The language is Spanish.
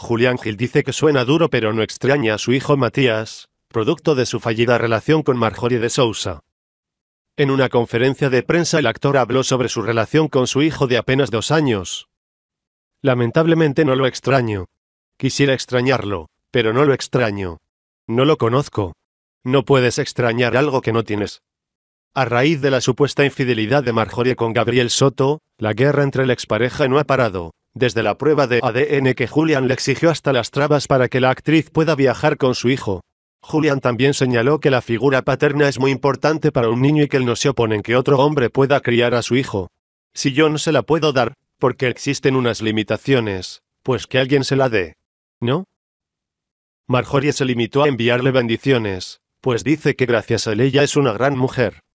Julián Gil dice que suena duro pero no extraña a su hijo Matías, producto de su fallida relación con Marjorie de Sousa. En una conferencia de prensa el actor habló sobre su relación con su hijo de apenas dos años. Lamentablemente no lo extraño. Quisiera extrañarlo, pero no lo extraño. No lo conozco. No puedes extrañar algo que no tienes. A raíz de la supuesta infidelidad de Marjorie con Gabriel Soto, la guerra entre la expareja no ha parado desde la prueba de ADN que Julian le exigió hasta las trabas para que la actriz pueda viajar con su hijo. Julian también señaló que la figura paterna es muy importante para un niño y que él no se opone en que otro hombre pueda criar a su hijo. Si yo no se la puedo dar, porque existen unas limitaciones, pues que alguien se la dé. ¿No? Marjorie se limitó a enviarle bendiciones, pues dice que gracias a él ella es una gran mujer.